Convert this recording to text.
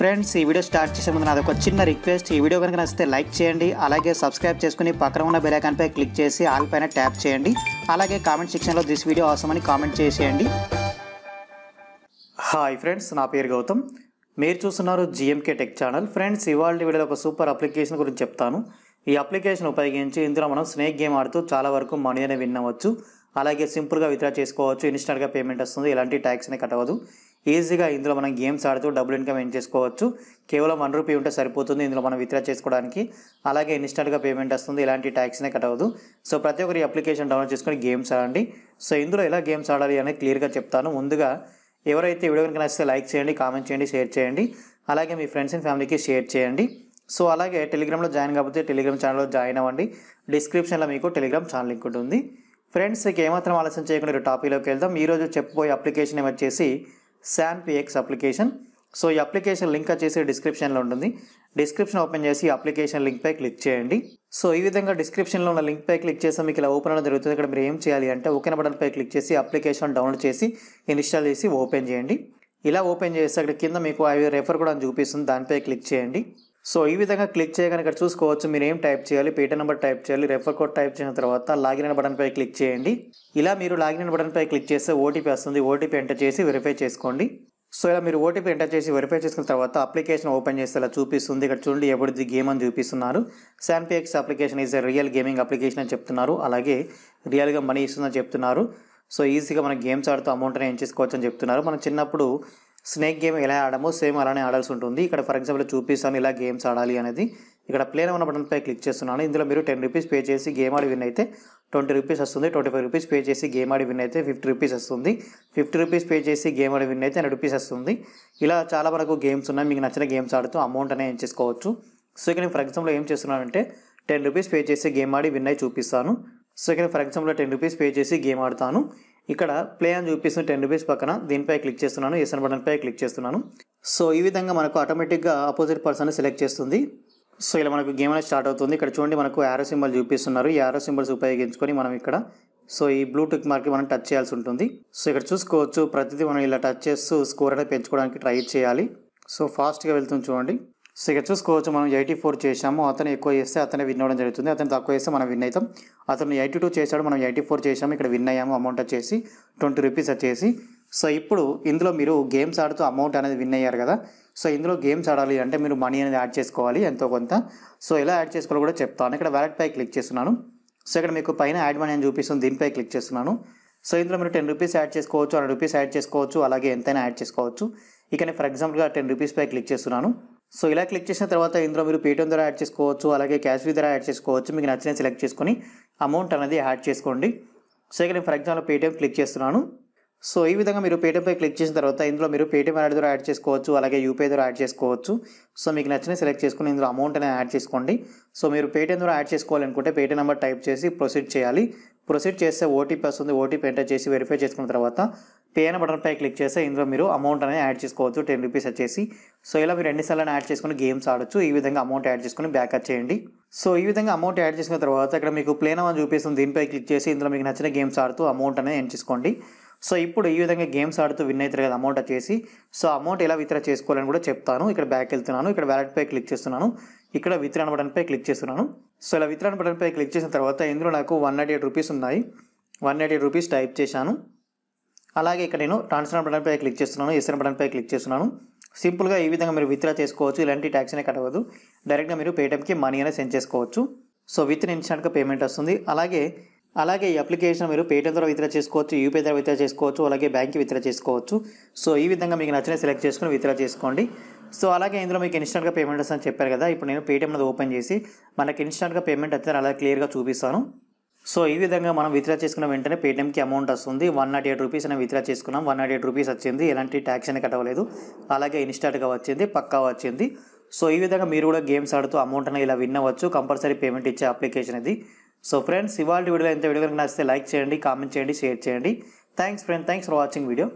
friends ఈ video start చేసే ముందు నాది ఒక చిన్న రిక్వెస్ట్ ఈ వీడియో కనుక నచ్చితే లైక్ చేయండి అలాగే సబ్స్క్రైబ్ చేసుకుని పక్కన ఉన్న పై క్లిక్ చేసి ఆల్ పైన ట్యాప్ చేయండి అలాగే కామెంట్ సెక్షన్లో దిస్ వీడియో అని కామెంట్ చేసేయండి హాయ్ ఫ్రెండ్స్ నా పేరు గౌతమ్ మీరు చూస్తున్నారు జిఎంకే టెక్ ఛానల్ ఫ్రెండ్స్ ఇవాళ వీడియోలో ఒక సూపర్ అప్లికేషన్ గురించి చెప్తాను ఈ అప్లికేషన్ ఉపయోగించి ఇందులో మనం స్నేక్ గేమ్ ఆడుతూ చాలా వరకు మనీ అనేది విన్నవచ్చు అలాగే సింపుల్గా విత్డ్రా చేసుకోవచ్చు ఇన్స్టెంట్గా పేమెంట్ వస్తుంది ఎలాంటి ట్యాక్స్ని కట్టవద్దు ఈజీగా ఇందులో మనం గేమ్స్ ఆడుతూ డబ్బులు ఇన్కమ్ ఏం చేసుకోవచ్చు కేవలం వన్ రూపీ ఉంటే సరిపోతుంది ఇందులో మనం విత్డ్రా చేసుకోవడానికి అలాగే ఇన్స్టెంట్గా పేమెంట్ వస్తుంది ఎలాంటి ట్యాక్స్నే కట్టవద్దు సో ప్రతి ఒక్కరి అప్లికేషన్ డౌన్లోడ్ చేసుకొని గేమ్స్ ఆడండి సో ఇందులో ఎలా గేమ్స్ ఆడాలి అనేది క్లియర్గా చెప్తాను ముందుగా ఎవరైతే వీడియో కనుక నచ్చితే లైక్ చేయండి కామెంట్ చేయండి షేర్ చేయండి అలాగే మీ ఫ్రెండ్స్ అండ్ ఫ్యామిలీకి షేర్ చేయండి సో అలాగే టెలిగ్రామ్లో జాయిన్ కాకపోతే టెలిగ్రామ్ ఛానల్లో జాయిన్ అవ్వండి డిస్క్రిప్షన్లో మీకు టెలిగ్రామ్ ఛానల్ లింక్ ఉంటుంది ఫ్రెండ్స్ ఇక ఏమాత్రం ఆలస్యం చేయకుండా ఇటు టాపిక్లోకి వెళ్దాం ఈరోజు చెప్పబోయే అప్లికేషన్ వచ్చేసి శాన్ పిఎక్స్ అప్లికేషన్ సో ఈ అప్లికేషన్ లింక్ వచ్చేసి డిస్క్రిప్షన్లో ఉంటుంది డిస్క్రిప్షన్ ఓపెన్ చేసి అప్లికేషన్ లింక్పై క్లిక్ చేయండి సో ఈ విధంగా డిస్క్రిప్షన్లో ఉన్న లింక్పై క్లిక్ చేస్తే మీకు ఇలా ఓపెన్ అవ్వడం జరుగుతుంది ఇక్కడ మీరు ఏం చేయాలి అంటే ఓకే బటన్పై క్లిక్ చేసి అప్లికేషన్ డౌన్లోడ్ చేసి ఇన్స్టాల్ చేసి ఓపెన్ చేయండి ఇలా ఓపెన్ చేస్తే అక్కడ కింద మీకు అవి రెఫర్ కూడా చూపిస్తుంది దానిపై క్లిక్ చేయండి సో ఈ విధంగా క్లిక్ చేయగానే ఇక్కడ చూసుకోవచ్చు మీరు ఏం టైప్ చేయాలి పేట నెంబర్ టైప్ చేయాలి రెఫర్ కోడ్ టైప్ చేసిన తర్వాత లాగిన్ అయిన బటన్పై క్లిక్ చేయండి ఇలా మీరు లాగిన్ అయిన బటన్పై క్లిక్ చేస్తే ఓటీపీ వస్తుంది ఓటీపీ ఎంటర్ చేసి వెరిఫై చేసుకోండి సో ఇలా మీరు ఓటీపీ ఎంటర్ చేసి వెరిఫై చేసుకున్న తర్వాత అప్లికేషన్ ఓపెన్ చేస్తే ఇలా చూపిస్తుంది ఇక్కడ చూడండి ఎప్పుడు గేమ్ అని చూపిస్తున్నారు శాన్పిఎక్స్ application is a real gaming application అని చెప్తున్నారు అలాగే రియల్గా మనీ ఇస్తుందని చెప్తున్నారు సో ఈజీగా మనం గేమ్స్ ఆడుతూ అమౌంట్ ఏం చేసుకోవచ్చు అని చెప్తున్నారు మనం చిన్నప్పుడు స్నేక్ గేమ్ ఎలా ఆడమో సేమ్ అలానే ఆడాల్సి ఉంటుంది ఇక్కడ ఫర్ ఎగ్జాంపుల్ చూపిస్తాను ఇలా గేమ్స్ ఆడాలి అనేది ఇక్కడ ప్లేన్ ఉన్న బటన్పై క్లిక్ చేస్తున్నాను ఇందులో మీరు టెన్ రూపీస్ పే చేసి గేమ్ ఆడి విన్ అయితే ట్వంటీ రూపీస్ వస్తుంది ట్వంటీ ఫైవ్ రూపీస్ పే చేసి గేమ్ ఆడి విన్ అయితే ఫిఫ్టీ రూపీస్ వస్తుంది ఫిఫ్టీ రూపీస్ పే చేసి గేమ్ ఆడి విన్ అయితే హండ్రెడ్ రూపీస్ వస్తుంది ఇలా చాలా వరకు గేమ్స్ ఉన్నాయి మీకు నచ్చిన గేమ్స్ ఆడుతూ అమౌంట్ అనేది చేసుకోవచ్చు సో ఇక్కడ నేను ఫర్ ఎగ్జాంపుల్ ఏం చేస్తున్నానంటే టెన్ రూపీస్ పే చేసి గేమ్ ఆడి విన్ అయి చూపిస్తాను సో ఇక్కడ for example ten rupees pay చేసి గేమ్ ఆడతాను ఇక్కడ ప్లే అని చూపిస్తున్న టెన్ రూపీస్ పక్కన దీనిపై క్లిక్ చేస్తున్నాను ఎస్ఎన్ బటన్పై క్లిక్ చేస్తున్నాను సో ఈ విధంగా మనకు ఆటోమేటిక్గా ఆపోజిట్ పర్సన్ సెలెక్ట్ చేస్తుంది సో ఇలా మనకు గేమ్ అనేది స్టార్ట్ అవుతుంది ఇక్కడ చూడండి మనకు యారో సింబల్ చూపిస్తున్నారు ఈ యారో సింబల్స్ ఉపయోగించుకొని మనం ఇక్కడ సో ఈ బ్లూటూత్ మార్కి మనం టచ్ చేయాల్సి ఉంటుంది సో ఇక్కడ చూసుకోవచ్చు ప్రతిదీ మనం ఇలా టచ్ చేస్తూ స్కోర్ అనేది పెంచుకోవడానికి ట్రై చేయాలి సో ఫాస్ట్గా వెళ్తుంది చూడండి సో ఇక్కడ చూసుకోవచ్చు మనం ఎయిటీ ఫోర్ చేసాము అతను ఎక్కువ చేస్తే అతనే విన్ అవ్వడం జరుగుతుంది అతను తక్కువ చేస్తే మనం విన్ అవుతాం అతను ఎయిటీ టూ చేశాడు మనం ఎయిటీ ఫోర్ చేసాము ఇక్కడ విన్ అయ్యాము అమౌంట్ వచ్చేసి ట్వంటీ రూపీస్ వచ్చేసి సో ఇప్పుడు ఇందులో మీరు గేమ్స్ ఆడుతూ అమౌంట్ అనేది విన్ అయ్యారు కదా సో ఇందులో గేమ్స్ ఆడాలి అంటే మీరు మనీ అనేది యాడ్ చేసుకోవాలి ఎంతో కొంత సో ఎలా యాడ్ చేసుకోవాలో కూడా చెప్తాను ఇక్కడ వ్యాలెట్పై క్లిక్ చేస్తున్నాను సో ఇక్కడ మీకు పైన యాడ్ మనీ అని చూపిస్తుంది దీనిపై క్లిక్ చేస్తున్నాను సో ఇందులో మీరు టెన్ రూపీస్ యాడ్ చేసుకోవచ్చు అరవై రూపీస్ యాడ్ చేసుకోవచ్చు అలాగే ఎంతైనా యాడ్ చేసుకోవచ్చు ఇక నేను ఫర్ ఎగ్జాంపుల్గా టెన్ రూపీస్పై క్లిక్ చేస్తున్నాను సో ఇలా క్లిక్ చేసిన తర్వాత ఇందులో మీరు పేటీఎం ద్వారా యాడ్ చేసుకోవచ్చు అలాగే క్యాష్ వీ ద్వారా యాడ్ చేసుకోవచ్చు మీకు నచ్చిన సెలెక్ట్ చేసుకొని అమౌంట్ అనేది యాడ్ చేసుకోండి సో ఇక్కడ నేను ఫర్ ఎగ్జాంపుల్ పేటీఎం క్లిక్ చేస్తున్నాను సో ఈ విధంగా మీరు పేటిఎంపై క్లిక్ చేసిన తర్వాత ఇందులో మీరు పేటీఎం యాడ్ ద్వారా యాడ్ చేసుకోవచ్చు అలాగే యూపీఐ ద్వారా యాడ్ చేసుకోవచ్చు సో మీకు నచ్చిన సెలెక్ట్ చేసుకుని ఇందులో అమౌంట్ అనేది యాడ్ చేసుకోండి సో మీరు పేటీఎం ద్వారా యాడ్ చేసుకోవాలనుకుంటే పేటీఎం నెంబర్ టైప్ చేసి ప్రొసీడ్ చేయాలి ప్రొసీడ్ చేస్తే ఓటీపీ వస్తుంది ఓటీపీ ఎంటర్ చేసి వెరిఫై చేసుకున్న తర్వాత పేన బటన్పై క్లిక్ చేస్తే ఇందులో మీరు అమౌంట్ అనేది యాడ్ చేసుకోవచ్చు టెన్ రూపీస్ వచ్చేసి సో ఇలా మీరు ఎన్నిసార్లు యాడ్ చేసుకుని గేమ్స్ ఆడొచ్చు ఈ విధంగా అమౌంట్ యాడ్ చేసుకుని బ్యాకప్ చేయండి సో ఈ విధంగా అమౌంట్ యాడ్ చేసుకున్న తర్వాత ఇక్కడ మీకు ప్లేన్ అని చూపిస్తుంది దీనిపై క్లిక్ చేసి ఇందులో మీకు నచ్చిన గేమ్స్ ఆడుతూ అమౌంట్ అనేది ఎండ్ చేసుకోండి సో ఇప్పుడు ఈ విధంగా గేమ్స్ ఆడుతూ విన్ అవుతారు కదా అమౌంట్ వచ్చేసి సో అమౌంట్ ఎలా విత్డ్రా చేసుకోవాలని కూడా చెప్తాను ఇక్కడ బ్యాక్ వెళ్తున్నాను ఇక్కడ వ్యాలెట్పై క్లిక్ చేస్తున్నాను ఇక్కడ విత్డ్రా బటన్పై క్లిక్ చేస్తున్నాను సో ఇలా విత్డ్రాన్ బటన్పై క్లిక్ చేసిన తర్వాత ఇందులో నాకు వన్ నాట్ ఎయిట్ రూపీస్ ఉన్నాయి one nought eight rupees type చేశాను అలాగే ఇక్కడ నేను ట్రాన్స్ఫర్ బటన్పై క్లిక్ చేస్తున్నాను ఎస్ఎన్ బటన్పై క్లిక్ చేస్తున్నాను సింపుల్గా ఈ విధంగా మీరు విత్డ్రా చేసుకోవచ్చు ఇలాంటి ట్యాక్స్ అనే కట్టవద్దు డైరెక్ట్గా మీరు పేటీఎంకి మనీ అనే సెండ్ చేసుకోవచ్చు సో విత్ నిమిషానికి పేమెంట్ వస్తుంది అలాగే అలాగే ఈ అప్లికేషన్ మీరు పేటీఎం ద్వారా విత్డ్రా చేసుకోవచ్చు యూపీఐ ద్వారా విత్డ్రా చేసుకోవచ్చు అలాగే బ్యాంక్కి విత్డ్రా చేసుకోవచ్చు సో ఈ విధంగా మీకు నచ్చిన సెలెక్ట్ చేసుకుని విత్డ్రా చేసుకోండి సో అలాగే ఇందులో మీకు ఇన్స్టెంట్గా పేమెంట్ వస్తుందని చెప్పారు కదా ఇప్పుడు నేను పేటీఎం అనేది ఓపెన్ చేసి మనకి ఇన్స్టెంట్గా పేమెంట్ అయితే అలా క్లియర్గా చూపిస్తాను సో ఈ విధంగా మనం విత్డ్రా చేసుకున్న వెంటనే పేటీఎంకి అమౌంట్ వస్తుంది వన్ నాట్ ఎయిట్ రూపీస్ అనేది విత్డ్రా చేసుకున్నాం వన్ నాట్ ఎయిట్ రూపీస్ వచ్చింది ఎలాంటి ట్యాక్స్ అనేది కట్టవలేదు అలాగే ఇన్స్టాట్గా వచ్చింది పక్కా వచ్చింది సో ఈ విధంగా మీరు కూడా గేమ్స్ ఆడుతూ అమౌంట్ అని ఇలా విన్నవచ్చు కంపల్సరీ పేమెంట్ ఇచ్చే అప్లికేషన్ ఇది సో ఫ్రెండ్స్ ఇవాళ వీడియో ఎంత వీడియో కనుక నచ్చితే లైక్ చేయండి కామెంట్ చేయండి షేర్ చేయండి thanks friend thanks for watching video